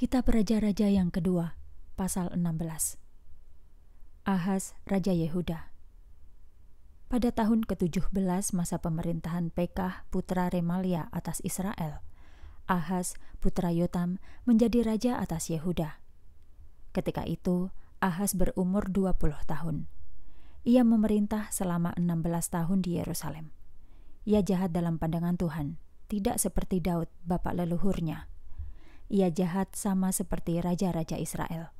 Kitab Raja-Raja yang kedua, pasal 16. Ahas Raja Yehuda Pada tahun ke-17 masa pemerintahan Pekah putra Remalia atas Israel, Ahas putra Yotam menjadi raja atas Yehuda. Ketika itu, Ahas berumur 20 tahun. Ia memerintah selama 16 tahun di Yerusalem. Ia jahat dalam pandangan Tuhan, tidak seperti Daud, bapak leluhurnya ia jahat sama seperti raja-raja Israel.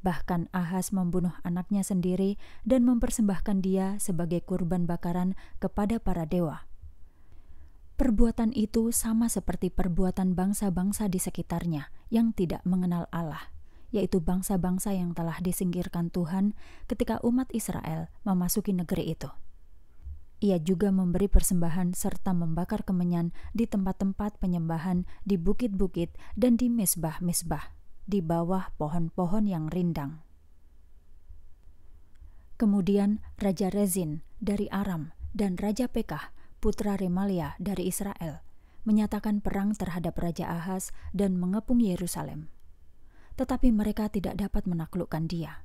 Bahkan Ahas membunuh anaknya sendiri dan mempersembahkan dia sebagai kurban bakaran kepada para dewa. Perbuatan itu sama seperti perbuatan bangsa-bangsa di sekitarnya yang tidak mengenal Allah, yaitu bangsa-bangsa yang telah disingkirkan Tuhan ketika umat Israel memasuki negeri itu. Ia juga memberi persembahan serta membakar kemenyan di tempat-tempat penyembahan, di bukit-bukit, dan di mesbah-mesbah, di bawah pohon-pohon yang rindang. Kemudian Raja Rezin dari Aram dan Raja Pekah, putra Remalia dari Israel, menyatakan perang terhadap Raja Ahas dan mengepung Yerusalem. Tetapi mereka tidak dapat menaklukkan dia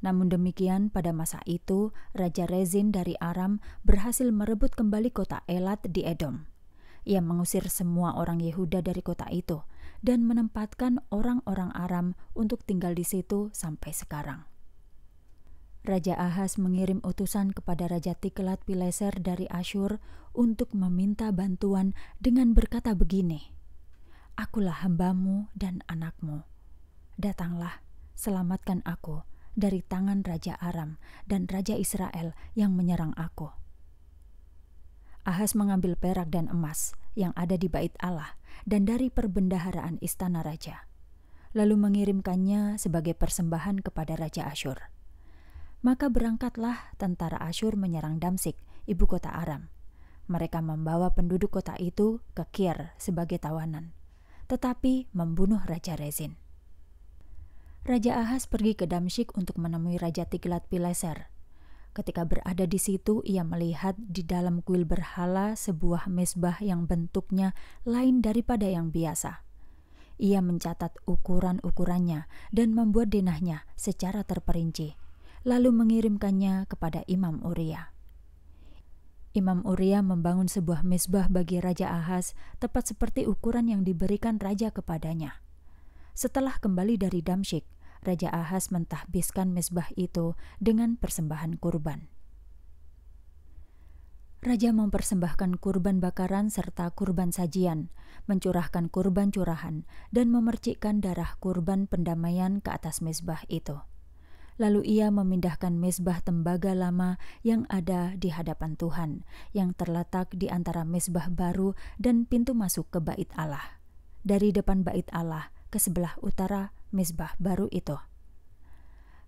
namun demikian, pada masa itu, Raja Rezin dari Aram berhasil merebut kembali kota Elat di Edom. Ia mengusir semua orang Yehuda dari kota itu dan menempatkan orang-orang Aram untuk tinggal di situ sampai sekarang. Raja Ahas mengirim utusan kepada Raja Tiklat Pileser dari Asyur untuk meminta bantuan dengan berkata begini, Akulah hambamu dan anakmu. Datanglah, selamatkan aku, dari tangan Raja Aram dan Raja Israel yang menyerang aku. Ahas mengambil perak dan emas yang ada di bait Allah dan dari perbendaharaan istana raja, lalu mengirimkannya sebagai persembahan kepada Raja Asyur. Maka berangkatlah tentara Asyur menyerang Damsik, ibu kota Aram. Mereka membawa penduduk kota itu ke Kir sebagai tawanan, tetapi membunuh Raja Rezin. Raja Ahas pergi ke Damsyik untuk menemui Raja Tiglat Pileser. Ketika berada di situ, ia melihat di dalam kuil berhala sebuah mesbah yang bentuknya lain daripada yang biasa. Ia mencatat ukuran-ukurannya dan membuat denahnya secara terperinci, lalu mengirimkannya kepada Imam Uria. Imam Uria membangun sebuah mesbah bagi Raja Ahas tepat seperti ukuran yang diberikan raja kepadanya. Setelah kembali dari Damsyik, Raja Ahas mentahbiskan mesbah itu dengan persembahan kurban. Raja mempersembahkan kurban bakaran serta kurban sajian, mencurahkan kurban curahan, dan memercikkan darah kurban pendamaian ke atas mesbah itu. Lalu ia memindahkan mesbah tembaga lama yang ada di hadapan Tuhan, yang terletak di antara mesbah baru dan pintu masuk ke bait Allah. Dari depan bait Allah, ke sebelah utara misbah baru itu.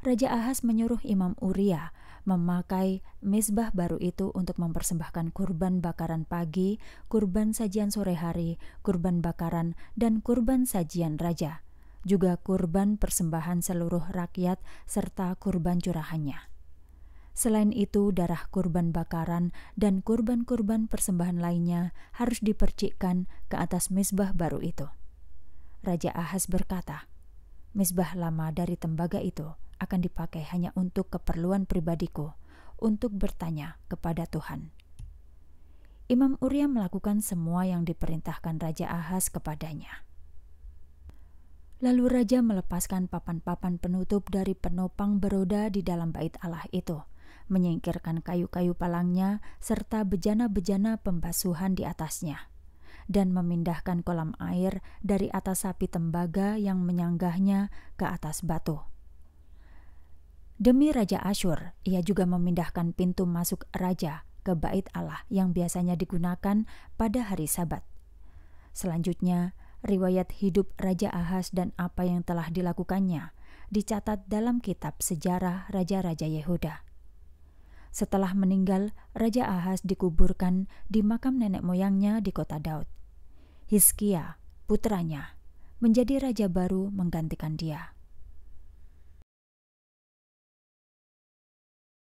Raja Ahas menyuruh Imam Uria memakai misbah baru itu untuk mempersembahkan kurban bakaran pagi, kurban sajian sore hari, kurban bakaran, dan kurban sajian raja, juga kurban persembahan seluruh rakyat serta kurban curahannya. Selain itu, darah kurban bakaran dan kurban-kurban persembahan lainnya harus dipercikkan ke atas misbah baru itu. Raja Ahas berkata, "Mesbah lama dari tembaga itu akan dipakai hanya untuk keperluan pribadiku, untuk bertanya kepada Tuhan." Imam Uria melakukan semua yang diperintahkan Raja Ahas kepadanya. Lalu raja melepaskan papan-papan penutup dari penopang beroda di dalam bait Allah itu, menyingkirkan kayu-kayu palangnya serta bejana-bejana pembasuhan di atasnya dan memindahkan kolam air dari atas sapi tembaga yang menyanggahnya ke atas batu. Demi Raja Asyur, ia juga memindahkan pintu masuk raja ke bait Allah yang biasanya digunakan pada hari Sabat. Selanjutnya, riwayat hidup Raja Ahas dan apa yang telah dilakukannya dicatat dalam kitab sejarah Raja-Raja Yehuda. Setelah meninggal, Raja Ahas dikuburkan di makam nenek moyangnya di kota Daud. Hiskia, putranya, menjadi raja baru menggantikan dia.